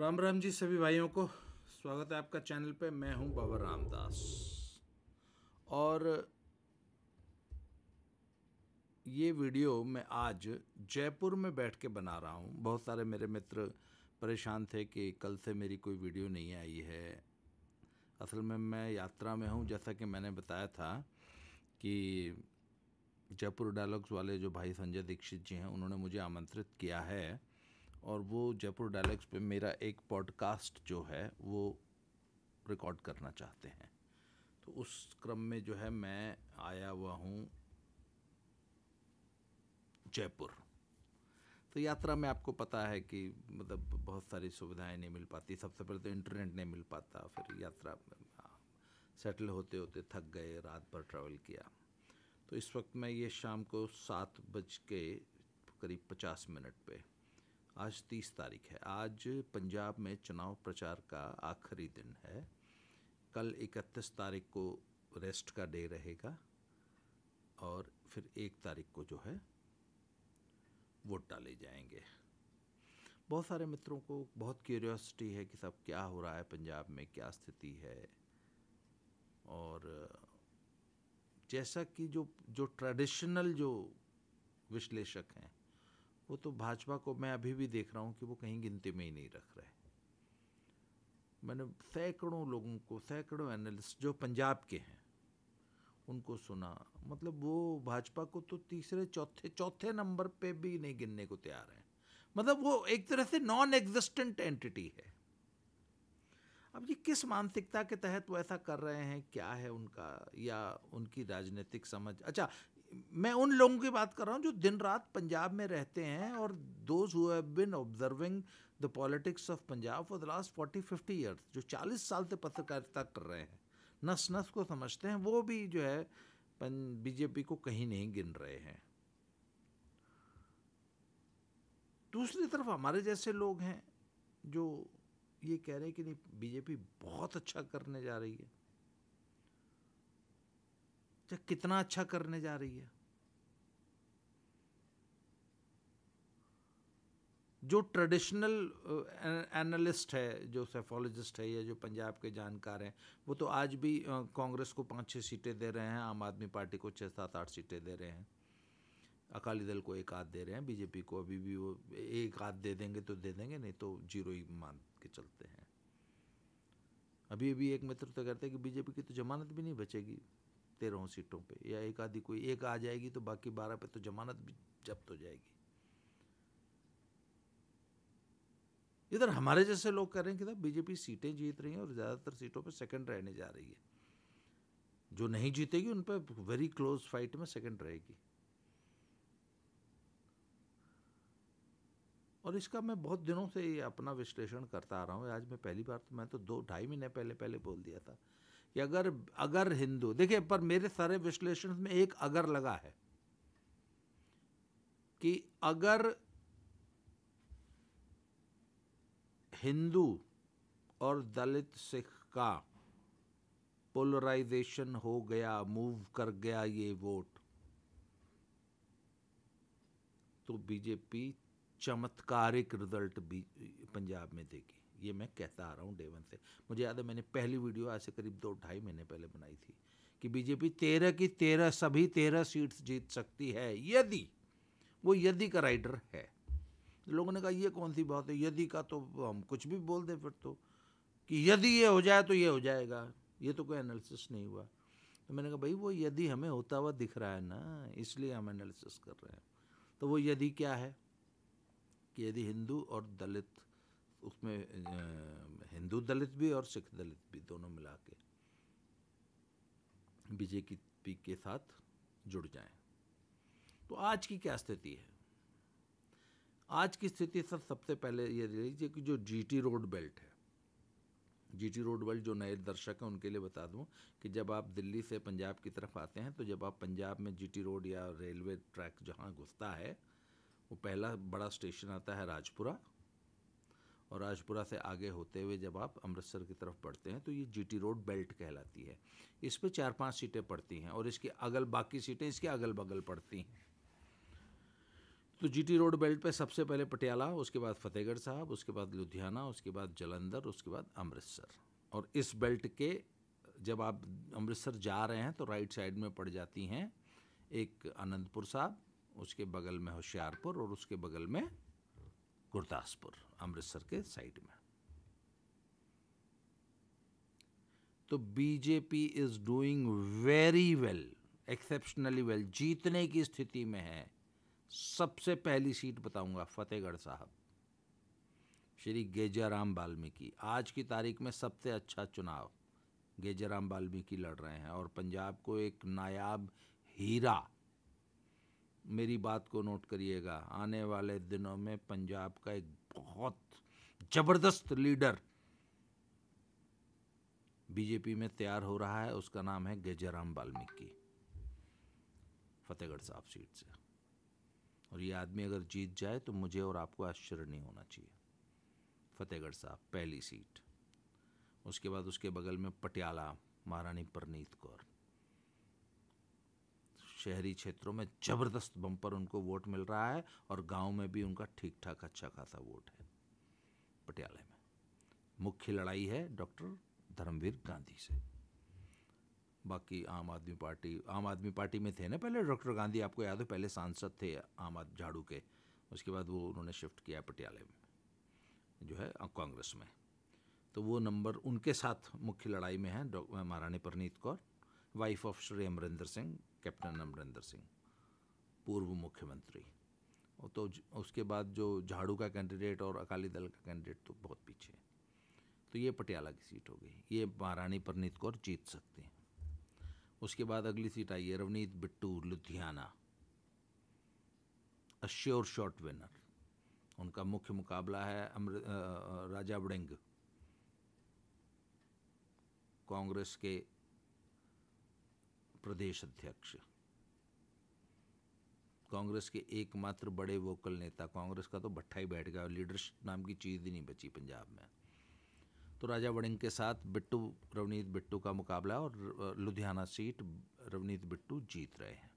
राम राम जी सभी भाइयों को स्वागत है आपका चैनल पे मैं हूं बाबा रामदास और ये वीडियो मैं आज जयपुर में बैठ के बना रहा हूं बहुत सारे मेरे मित्र परेशान थे कि कल से मेरी कोई वीडियो नहीं आई है असल में मैं यात्रा में हूं जैसा कि मैंने बताया था कि जयपुर डायलॉग्स वाले जो भाई संजय दीक्षित जी हैं उन्होंने मुझे आमंत्रित किया है और वो जयपुर डायलॉग्स पे मेरा एक पॉडकास्ट जो है वो रिकॉर्ड करना चाहते हैं तो उस क्रम में जो है मैं आया हुआ हूँ जयपुर तो यात्रा में आपको पता है कि मतलब बहुत सारी सुविधाएं नहीं मिल पाती सबसे पहले तो इंटरनेट नहीं मिल पाता फिर यात्रा सेटल होते होते थक गए रात भर ट्रैवल किया तो इस वक्त मैं ये शाम को सात बज के करीब पचास मिनट पे आज तीस तारीख है आज पंजाब में चुनाव प्रचार का आखिरी दिन है कल इकतीस तारीख को रेस्ट का डे रहेगा और फिर एक तारीख को जो है वोट डाले जाएंगे बहुत सारे मित्रों को बहुत क्यूरियोसिटी है कि सब क्या हो रहा है पंजाब में क्या स्थिति है और जैसा कि जो जो ट्रेडिशनल जो विश्लेषक हैं वो तो भाजपा को मैं अभी भी देख रहा हूँ कि वो कहीं गिनती में ही नहीं रख रहे मैंने सैकड़ों लोगों को सैकड़ों एनालिस्ट जो पंजाब के हैं उनको सुना मतलब वो भाजपा को तो तीसरे चौथे चौथे नंबर पे भी नहीं गिनने को तैयार हैं मतलब वो एक तरह से नॉन एग्जिस्टेंट एंटिटी है अब ये किस मानसिकता के तहत वो ऐसा कर रहे हैं क्या है उनका या उनकी राजनीतिक समझ अच्छा मैं उन लोगों की बात कर रहा हूँ जो दिन रात पंजाब में रहते हैं और those who have been observing the politics of Punjab for the last forty fifty years जो चालीस साल से पत्रकारिता कर रहे हैं नस नस को समझते हैं वो भी जो है बीजेपी को कहीं नहीं गिन रहे हैं दूसरी तरफ हमारे जैसे लोग हैं जो ये कह रहे हैं कि नहीं बीजेपी बहुत अच्छा करने जा रही है या कितना अच्छा करने जा रही है जो ट्रेडिशनल एनालिस्ट uh, है जो सेफोलॉजिस्ट है या जो पंजाब के जानकार हैं वो तो आज भी uh, कांग्रेस को पाँच छः सीटें दे रहे हैं आम आदमी पार्टी को छः सात आठ सीटें दे रहे हैं अकाली दल को एक आध दे रहे हैं बीजेपी को अभी भी वो एक आध दे देंगे तो दे देंगे नहीं तो जीरो ही मान के चलते हैं अभी अभी एक मित्र तो कहते हैं कि बीजेपी की तो जमानत भी नहीं बचेगी तेरह सीटों पे या एक आधी कोई एक आ जाएगी तो बाकी बारह पे तो जमानत भी जब्त हो जाएगी इधर हमारे जैसे लोग कह रहे हैं कि ना बीजेपी सीटें जीत रही है और ज़्यादातर सीटों पे सेकंड रहने जा रही है जो नहीं जीतेगी उन पर वेरी क्लोज फाइट में सेकंड रहेगी और इसका मैं बहुत दिनों से अपना विश्लेषण करता आ रहा हूँ आज मैं पहली बार तो मैं तो दो ढाई महीने पहले पहले बोल दिया था कि अगर अगर हिंदू देखिए पर मेरे सारे विश्लेषण में एक अगर लगा है कि अगर हिंदू और दलित सिख का पोलराइजेशन हो गया मूव कर गया ये वोट तो बीजेपी चमत्कारिक रिजल्ट भी पंजाब में देगी ये मैं कहता आ रहा हूँ डेवन से मुझे याद है मैंने पहली वीडियो आज से करीब दो ढाई महीने पहले बनाई थी कि बीजेपी तेरह की तेरह सभी तेरह सीट्स जीत सकती है यदि वो यदि का राइडर है लोगों ने कहा ये कौन सी बात है यदि का तो हम कुछ भी बोल दें फिर तो कि यदि ये हो जाए तो ये हो जाएगा ये तो कोई एनालिसिस नहीं हुआ तो मैंने कहा भाई वो यदि हमें होता हुआ दिख रहा है ना इसलिए हम एनालिसिस कर रहे हैं तो वो यदि क्या है कि यदि हिंदू और दलित उसमें हिंदू दलित भी और सिख दलित भी दोनों मिला के बीजेपी के साथ जुड़ जाए तो आज की क्या स्थिति है आज की स्थिति सर सबसे पहले ये लीजिए कि जो जीटी रोड बेल्ट है जीटी रोड बेल्ट जो नए दर्शक हैं उनके लिए बता दूं कि जब आप दिल्ली से पंजाब की तरफ आते हैं तो जब आप पंजाब में जीटी रोड या रेलवे ट्रैक जहां घुसता है वो पहला बड़ा स्टेशन आता है राजपुरा और राजपुरा से आगे होते हुए जब आप अमृतसर की तरफ बढ़ते हैं तो ये जीटी रोड बेल्ट कहलाती है इस पर चार पांच सीटें पड़ती हैं और इसके अगल बाकी सीटें इसके अगल बगल पड़ती हैं तो जीटी रोड बेल्ट पे सबसे पहले पटियाला उसके बाद फतेहगढ़ साहब उसके बाद लुधियाना उसके बाद जलंधर उसके बाद अमृतसर और इस बेल्ट के जब आप अमृतसर जा रहे हैं तो राइट साइड में पड़ जाती हैं एक आनंदपुर साहब उसके बगल में होशियारपुर और उसके बगल में गुरदासपुर अमृतसर के साइड में तो BJP is doing very well exceptionally well जीतने की स्थिति में है सबसे पहली सीट बताऊंगा फतेहगढ़ साहब श्री गेजाराम वाल्मीकि आज की तारीख में सबसे अच्छा चुनाव गेजाराम वाल्मीकि लड़ रहे हैं और पंजाब को एक नायाब हीरा मेरी बात को नोट करिएगा आने वाले दिनों में पंजाब का एक बहुत जबरदस्त लीडर बीजेपी में तैयार हो रहा है उसका नाम है गजराम वाल्मीकि फतेहगढ़ साहब सीट से और ये आदमी अगर जीत जाए तो मुझे और आपको आश्चर्य नहीं होना चाहिए फतेहगढ़ साहब पहली सीट उसके बाद उसके बगल में पटियाला महारानी परनीत कौर शहरी क्षेत्रों में ज़बरदस्त बम पर उनको वोट मिल रहा है और गांव में भी उनका ठीक ठाक अच्छा खासा वोट है पटियाले में मुख्य लड़ाई है डॉक्टर धर्मवीर गांधी से बाकी आम आदमी पार्टी आम आदमी पार्टी में थे ना पहले डॉक्टर गांधी आपको याद हो पहले सांसद थे आम आदमी झाड़ू के उसके बाद वो उन्होंने शिफ्ट किया पटियाले में जो है कांग्रेस में तो वो नंबर उनके साथ मुख्य लड़ाई में है Maharani Preneet Kaur wife of Shri Amarinder Singh captain Amarinder Singh पूर्व मुख्यमंत्री और तो उसके बाद जो झाड़ू का कैंडिडेट और अकाली दल का कैंडिडेट तो बहुत पीछे है तो ये पटियाला की सीट हो गई ये महारानी परनीत कौर जीत सकती हैं उसके बाद अगली सीट आई है Ravneet Bittu Ludhiana assured shot winner उनका मुख्य मुकाबला है अमृ राजा वड़िंग कांग्रेस के प्रदेश अध्यक्ष कांग्रेस के एकमात्र बड़े वोकल नेता कांग्रेस का तो भट्ठा ही बैठ गया लीडरशिप नाम की चीज़ ही नहीं बची पंजाब में तो राजा वड़िंग के साथ बिट्टू रवनीत बिट्टू का मुकाबला और लुधियाना सीट रवनीत बिट्टू जीत रहे हैं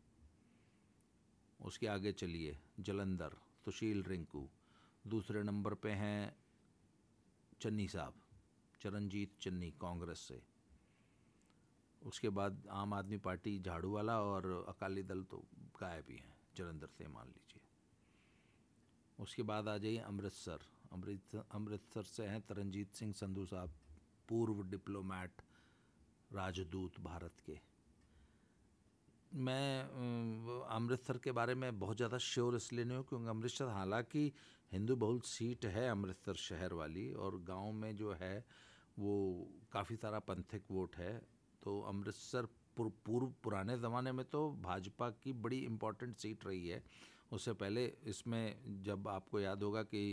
उसके आगे चलिए जलंधर सुशील रिंकू दूसरे नंबर पे हैं चन्नी साहब चरणजीत चन्नी कांग्रेस से उसके बाद आम आदमी पार्टी झाड़ू वाला और अकाली दल तो गायब ही हैं जलंधर से मान लीजिए उसके बाद आ जाइए अमृतसर अमृतसर अमृतसर से हैं तरनजीत सिंह संधू साहब पूर्व डिप्लोमैट राजदूत भारत के मैं अमृतसर के बारे में बहुत ज़्यादा श्योर इसलिए नहीं हूँ क्योंकि अमृतसर हालांकि हिंदू बहुल सीट है अमृतसर शहर वाली और गांव में जो है वो काफ़ी सारा पंथिक वोट है तो अमृतसर पूर्व पुराने ज़माने में तो भाजपा की बड़ी इम्पोर्टेंट सीट रही है उससे पहले इसमें जब आपको याद होगा कि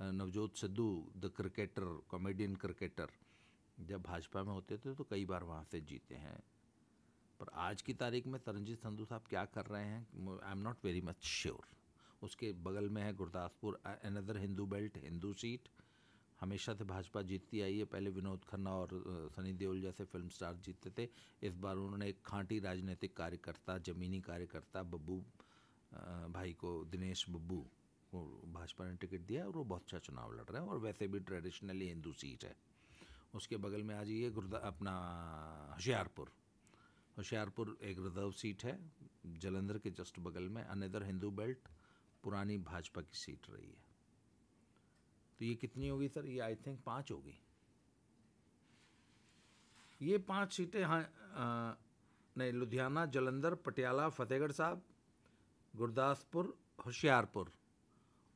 Navjot Sidhu the cricketer comedian cricketer जब भाजपा में होते थे तो कई बार वहाँ से जीते हैं पर आज की तारीख में तरनजीत संधू साहब क्या कर रहे हैं I am not very much sure उसके बगल में है Gurdaspur another Hindu belt Hindu seat हमेशा से भाजपा जीतती आई है पहले विनोद खन्ना और सनी देओल जैसे फिल्म स्टार जीतते थे इस बार उन्होंने एक खांटी राजनीतिक कार्यकर्ता जमीनी कार्यकर्ता बब्बू भाई को दिनेश बब्बू को भाजपा ने टिकट दिया और वो बहुत अच्छा चुनाव लड़ रहे हैं और वैसे भी ट्रेडिशनली हिंदू सीट है उसके बगल में आ जाइए गुरुदा अपना होशियारपुर होशियारपुर एक रिजर्व सीट है जलंधर के जस्ट बगल में अनदर हिंदू बेल्ट पुरानी भाजपा की सीट रही है तो ये कितनी होगी सर ये आई थिंक पाँच होगी ये पांच सीटें हाँ नहीं लुधियाना जलंधर पटियाला फतेहगढ़ साहब गुरदासपुर होशियारपुर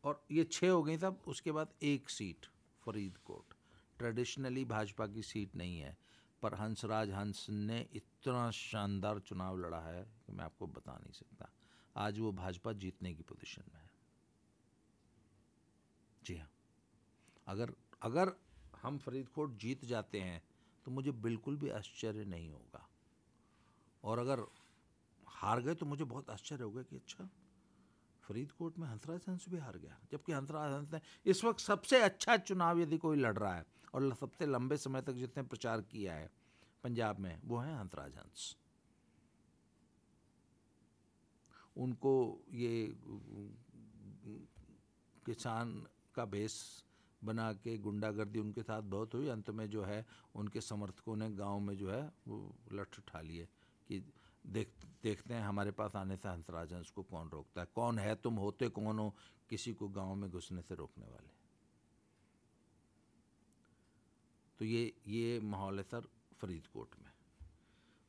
और ये छः हो गई साहब उसके बाद एक सीट फरीदकोट ट्रेडिशनली भाजपा की सीट नहीं है पर हंसराज हंस ने इतना शानदार चुनाव लड़ा है कि मैं आपको बता नहीं सकता आज वो भाजपा जीतने की पोजीशन में है अगर अगर हम फरीदकोट जीत जाते हैं तो मुझे बिल्कुल भी आश्चर्य नहीं होगा और अगर हार गए तो मुझे बहुत आश्चर्य होगा कि अच्छा फरीदकोट में हंसराज हंस भी हार गया जबकि हंसराज हंस ने इस वक्त सबसे अच्छा चुनाव यदि कोई लड़ रहा है और सबसे लंबे समय तक जितने प्रचार किया है पंजाब में वो है हंसराज हंस उनको ये किसान का भेस बना के गुंडागर्दी उनके साथ बहुत हुई अंत में जो है उनके समर्थकों ने गांव में जो है वो लठ उठा लिए कि देख देखते हैं हमारे पास आने से हंसराज हंस को कौन रोकता है कौन है तुम होते कौन हो किसी को गांव में घुसने से रोकने वाले तो ये ये माहौल है सर फरीदकोट में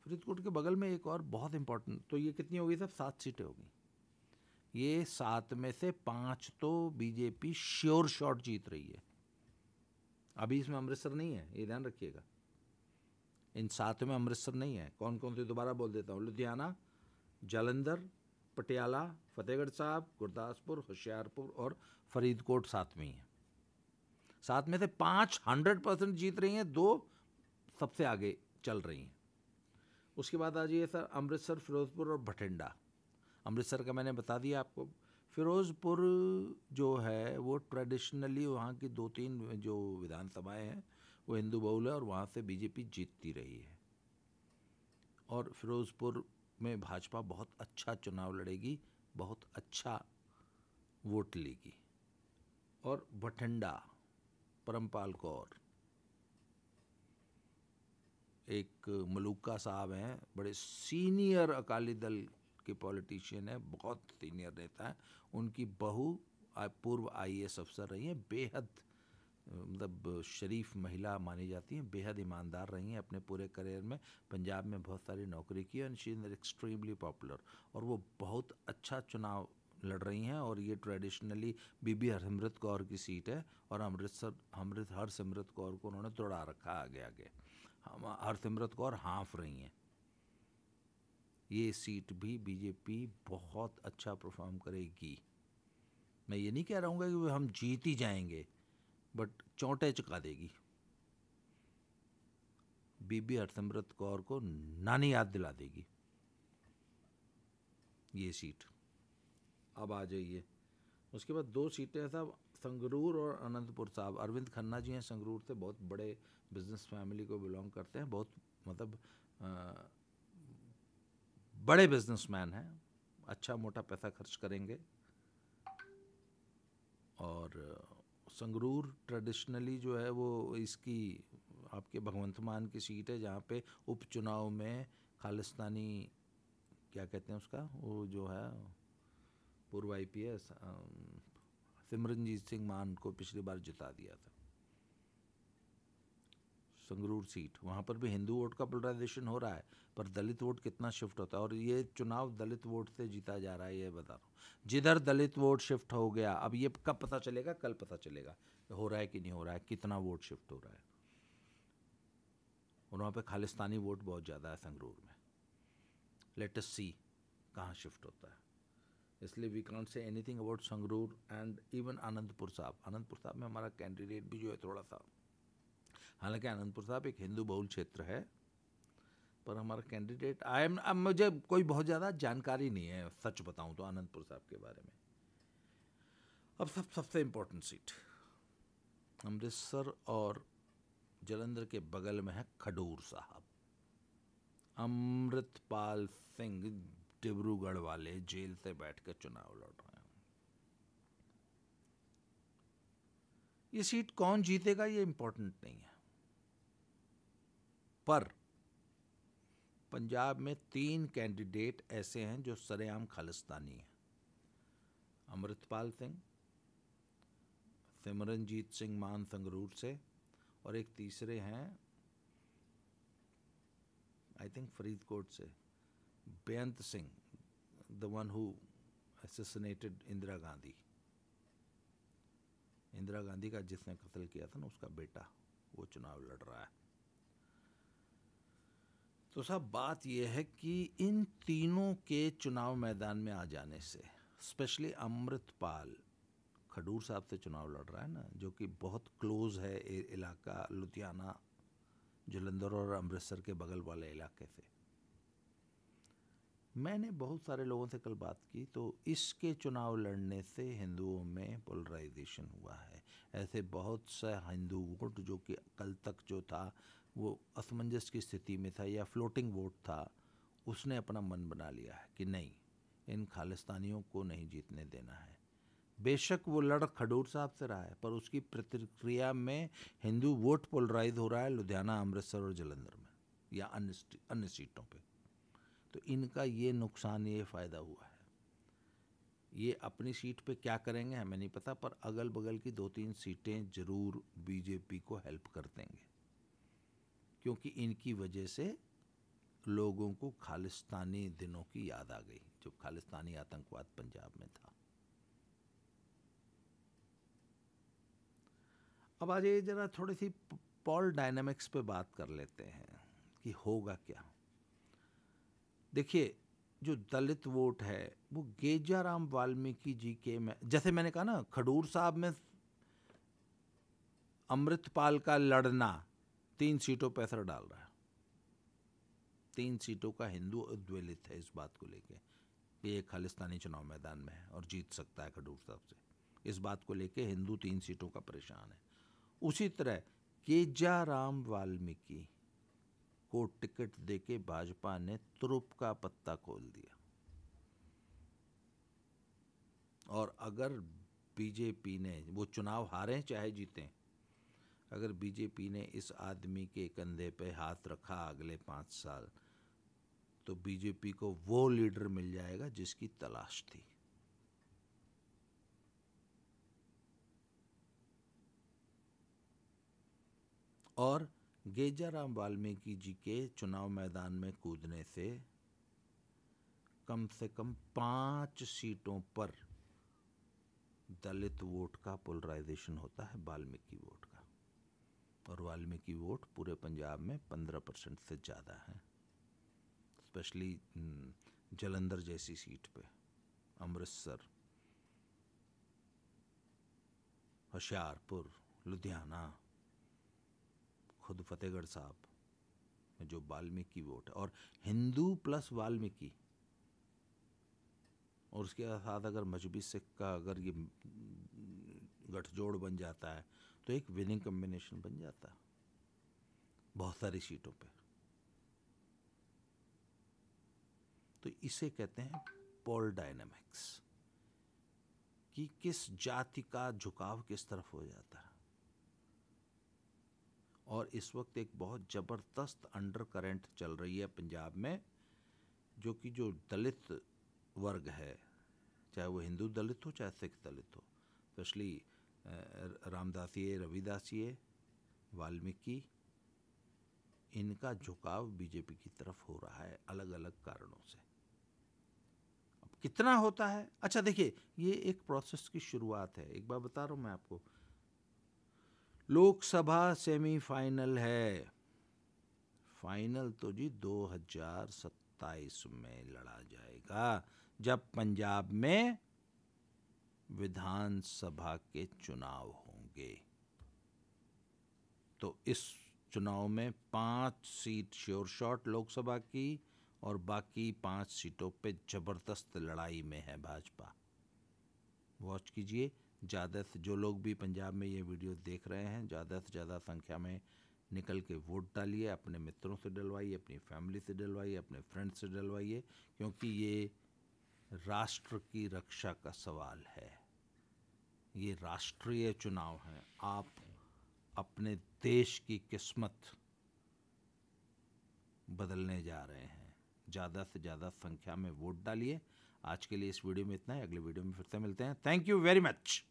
फरीदकोट के बगल में एक और बहुत इंपॉर्टेंट तो ये कितनी हो गई सर सात सीटें हो गई ये सात में से पांच तो बीजेपी श्योर शॉट जीत रही है अभी इसमें अमृतसर नहीं है ये ध्यान रखिएगा इन सात में अमृतसर नहीं है कौन कौन से दोबारा बोल देता हूँ लुधियाना जालंधर पटियाला फतेहगढ़ साहब गुरदासपुर होशियारपुर और फरीदकोट सात में ही है साथ में से पाँच हंड्रेड परसेंट जीत रही हैं दो सबसे आगे चल रही हैं उसके बाद आ जाइए सर अमृतसर फिरोजपुर और भटिंडा अमृतसर का मैंने बता दिया आपको फिरोज़पुर जो है वो ट्रेडिशनली वहाँ की दो तीन जो विधानसभाएं हैं वो हिंदू बहुल है और वहाँ से बीजेपी जीतती रही है और फिरोज़पुर में भाजपा बहुत अच्छा चुनाव लड़ेगी बहुत अच्छा वोट लेगी और भटिंडा परमपाल कौर एक मलुका साहब हैं बड़े सीनियर अकाली दल के पॉलिटिशियन है बहुत सीनियर नेता है उनकी बहू पूर्व आई अफसर रही हैं बेहद मतलब शरीफ महिला मानी जाती हैं बेहद ईमानदार रही हैं अपने पूरे करियर में पंजाब में बहुत सारी नौकरी की and she is extremely popular और वो बहुत अच्छा चुनाव लड़ रही हैं और ये ट्रेडिशनली बीबी हरसिमरत कौर की सीट है और अमृतसर अमृत हरसिमरत कौर को उन्होंने दौड़ा रखा आगे आगे हम हरसिमरत कौर हाँफ रही हैं ये सीट भी बीजेपी बहुत अच्छा परफॉर्म करेगी मैं ये नहीं कह रहा हूँ कि हम जीत ही जाएंगे बट चौंटे चुका देगी बीबी हरसिमरत कौर को नानी याद दिला देगी ये सीट अब आ जाइए उसके बाद दो सीटें हैं साहब संगरूर और अनंतपुर साहब अरविंद खन्ना जी हैं संगरूर से बहुत बड़े बिजनेस फैमिली को बिलोंग करते हैं बहुत मतलब बड़े बिजनेसमैन हैं अच्छा मोटा पैसा खर्च करेंगे और संगरूर ट्रेडिशनली जो है वो इसकी आपके भगवंत मान की सीट है जहाँ पे उपचुनाव में खालिस्तानी क्या कहते हैं उसका वो जो है पूर्व I P S Simranjit Singh Mann को पिछली बार जिता दिया था संगरूर सीट वहाँ पर भी हिंदू वोट का पोलराइजेशन हो रहा है पर दलित वोट कितना शिफ्ट होता है और ये चुनाव दलित वोट से जीता जा रहा है ये बता रहा हूँ जिधर दलित वोट शिफ्ट हो गया अब ये कब पता चलेगा कल पता चलेगा हो रहा है कि नहीं हो रहा है कितना वोट शिफ्ट हो रहा है और वहाँ पर खालिस्तानी वोट बहुत ज़्यादा है संगरूर में लेटेस्ट सी कहाँ शिफ्ट होता है इसलिए we can't say anything about Sangrur and even Anandpur Sahib Anandpur साहब में हमारा कैंडिडेट भी जो है थोड़ा सा हालांकि आनंदपुर साहब एक हिंदू बहुल क्षेत्र है पर हमारा कैंडिडेट आई एम अब मुझे कोई बहुत ज़्यादा जानकारी नहीं है सच बताऊं तो आनंदपुर साहब के बारे में अब सब सबसे इम्पोर्टेंट सीट अमृतसर और जलंधर के बगल में है खडूर साहब अमृतपाल सिंह डिब्रूगढ़ वाले जेल से बैठ कर चुनाव लड़ रहे हैं ये सीट कौन जीतेगा ये इम्पोर्टेंट नहीं है पर पंजाब में तीन कैंडिडेट ऐसे हैं जो सरेआम खालिस्तानी हैं अमृतपाल सिंह सिमरनजीत सिंह मान संगरूर से और एक तीसरे हैं आई थिंक फरीदकोट से Beant Singh the one who assassinated Indira Gandhi Indira Gandhi का जिसने कत्ल किया था ना उसका बेटा वो चुनाव लड़ रहा है तो साहब बात यह है कि इन तीनों के चुनाव मैदान में आ जाने से स्पेशली अमृतपाल खडूर साहब से चुनाव लड़ रहा है ना जो कि बहुत क्लोज है इलाका लुधियाना जलंधर और अमृतसर के बगल वाले इलाके से मैंने बहुत सारे लोगों से कल बात की तो इसके चुनाव लड़ने से हिंदुओं में पोलराइजेशन हुआ है ऐसे बहुत से हिंदू वोट जो कि कल तक जो था वो असमंजस की स्थिति में था या फ्लोटिंग वोट था उसने अपना मन बना लिया है कि नहीं इन खालिस्तानियों को नहीं जीतने देना है बेशक वो लड़ खडूर साहब से रहा है पर उसकी प्रतिक्रिया में हिंदू वोट पोलराइज हो रहा है लुधियाना अमृतसर और जलंधर में या अन्य अन्य सीटों पे तो इनका ये नुकसान ये फ़ायदा हुआ है ये अपनी सीट पे क्या करेंगे हमें नहीं पता पर अगल बगल की दो तीन सीटें ज़रूर बीजेपी को हेल्प कर देंगे क्योंकि इनकी वजह से लोगों को खालिस्तानी दिनों की याद आ गई जब खालिस्तानी आतंकवाद पंजाब में था अब आज ये ज़रा थोड़ी सी पॉल डायनामिक्स पे बात कर लेते हैं कि होगा क्या देखिए जो दलित वोट है वो गेजाराम वाल्मीकि जी के में जैसे मैंने कहा ना खडूर साहब में अमृतपाल का लड़ना तीन सीटों पर असर डाल रहा है तीन सीटों का हिंदू उद्वेलित है इस बात को लेके कि ये खालिस्तानी चुनाव मैदान में है और जीत सकता है खडूर साहब से इस बात को लेके हिंदू तीन सीटों का परेशान है उसी तरह केजाराम वाल्मीकि को टिकट देके भाजपा ने तुरुप का पत्ता खोल दिया और अगर बीजेपी ने वो चुनाव हारें चाहे जीतें अगर बीजेपी ने इस आदमी के कंधे पे हाथ रखा अगले पाँच साल तो बीजेपी को वो लीडर मिल जाएगा जिसकी तलाश थी और गेजाराम वाल्मीकि जी के चुनाव मैदान में कूदने से कम से कम पांच सीटों पर दलित वोट का पोलराइजेशन होता है वाल्मीकि वोट का और वाल्मीकि वोट पूरे पंजाब में पंद्रह परसेंट से ज़्यादा है स्पेशली जलंधर जैसी सीट पे अमृतसर होशियारपुर लुधियाना खुद फतेहगढ़ साहब में जो वाल्मीकि वोट है और हिंदू प्लस वाल्मीकि और उसके साथ अगर मजहबी सिख का अगर ये गठजोड़ बन जाता है तो एक विनिंग कम्बिनेशन बन जाता बहुत सारी सीटों पे तो इसे कहते हैं पोल डायनामिक्स कि किस जाति का झुकाव किस तरफ हो जाता है और इस वक्त एक बहुत ज़बरदस्त अंडर करेंट चल रही है पंजाब में जो कि जो दलित वर्ग है चाहे वो हिंदू दलित हो चाहे सिख दलित हो स्पेशली रविदास ये वाल्मीकि इनका झुकाव बीजेपी की तरफ हो रहा है अलग अलग कारणों से अब कितना होता है अच्छा देखिए ये एक प्रोसेस की शुरुआत है एक बार बता रहा हूँ मैं आपको लोकसभा सेमीफाइनल है फाइनल तो जी 2027 में लड़ा जाएगा जब पंजाब में विधानसभा के चुनाव होंगे तो इस चुनाव में पांच सीट श्योर शॉट लोकसभा की और बाकी पांच सीटों पे ज़बरदस्त लड़ाई में है भाजपा वॉच कीजिए ज़्यादा से जो लोग भी पंजाब में ये वीडियो देख रहे हैं ज़्यादा से ज़्यादा संख्या में निकल के वोट डालिए अपने मित्रों से डलवाइए अपनी फैमिली से डलवाइए अपने फ्रेंड से डलवाइए क्योंकि ये राष्ट्र की रक्षा का सवाल है ये राष्ट्रीय चुनाव है आप अपने देश की किस्मत बदलने जा रहे हैं ज़्यादा से ज़्यादा संख्या में वोट डालिए आज के लिए इस वीडियो में इतना है अगले वीडियो में फिर से मिलते हैं थैंक यू वेरी मच